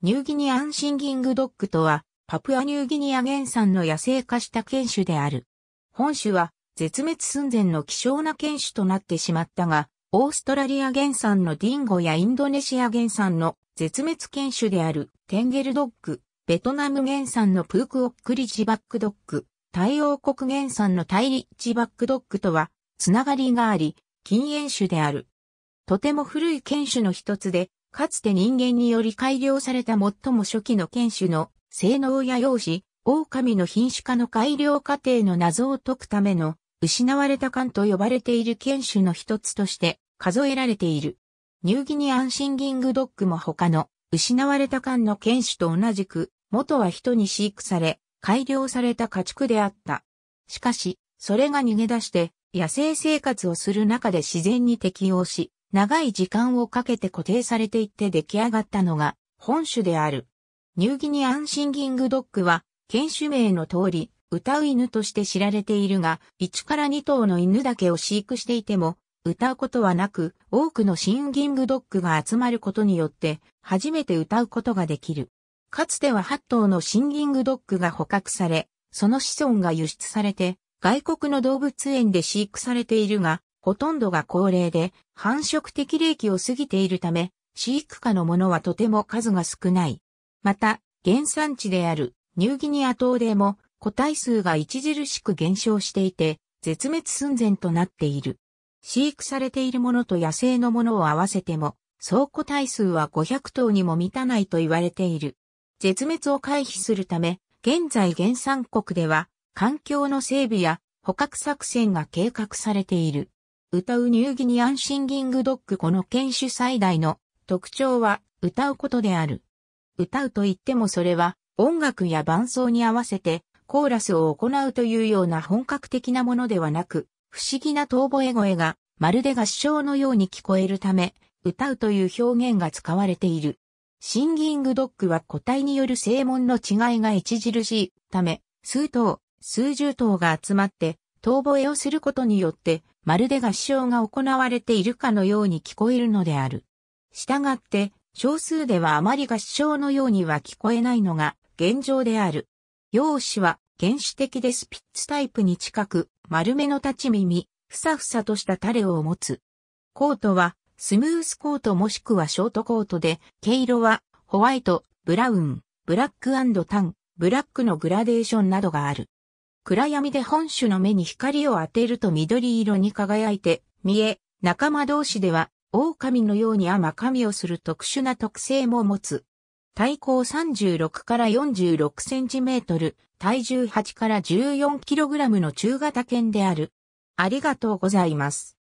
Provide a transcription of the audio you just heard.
ニューギニアンシンギングドッグとは、パプアニューギニア原産の野生化した犬種である。本種は絶滅寸前の希少な犬種となってしまったが、オーストラリア原産のディンゴやインドネシア原産の絶滅犬種であるテンゲルドッグ、ベトナム原産のプークオックリジバックドッグ、太陽国原産のタイリッジバックドッグとは、つながりがあり、禁煙種である。とても古い犬種の一つで、かつて人間により改良された最も初期の犬種の性能や容姿、狼の品種化の改良過程の謎を解くための失われた感と呼ばれている犬種の一つとして数えられている。ニューギニアンシンギングドッグも他の失われた感の犬種と同じく元は人に飼育され改良された家畜であった。しかし、それが逃げ出して野生生活をする中で自然に適応し、長い時間をかけて固定されていって出来上がったのが本種である。ニューギニアンシンギングドッグは、犬種名の通り、歌う犬として知られているが、1から2頭の犬だけを飼育していても、歌うことはなく、多くのシンギングドッグが集まることによって、初めて歌うことができる。かつては8頭のシンギングドッグが捕獲され、その子孫が輸出されて、外国の動物園で飼育されているが、ほとんどが高齢で繁殖適齢期を過ぎているため、飼育下のものはとても数が少ない。また、原産地であるニューギニア島でも個体数が著しく減少していて、絶滅寸前となっている。飼育されているものと野生のものを合わせても、総個体数は500頭にも満たないと言われている。絶滅を回避するため、現在原産国では、環境の整備や捕獲作戦が計画されている。歌うニューギニアンシンギングドッグこの犬種最大の特徴は歌うことである。歌うと言ってもそれは音楽や伴奏に合わせてコーラスを行うというような本格的なものではなく、不思議な遠吠え声がまるで合唱のように聞こえるため、歌うという表現が使われている。シンギングドッグは個体による声紋の違いが著しいため、数頭、数十頭が集まって遠吠えをすることによって、まるで合唱が行われているかのように聞こえるのである。したがって、少数ではあまり合唱のようには聞こえないのが現状である。容姿は原始的でスピッツタイプに近く、丸めの立ち耳、ふさふさとしたタレを持つ。コートはスムースコートもしくはショートコートで、毛色はホワイト、ブラウン、ブラックタン、ブラックのグラデーションなどがある。暗闇で本種の目に光を当てると緑色に輝いて見え、仲間同士では狼のように甘神みをする特殊な特性も持つ。体高36から46センチメートル、体重8から14キログラムの中型犬である。ありがとうございます。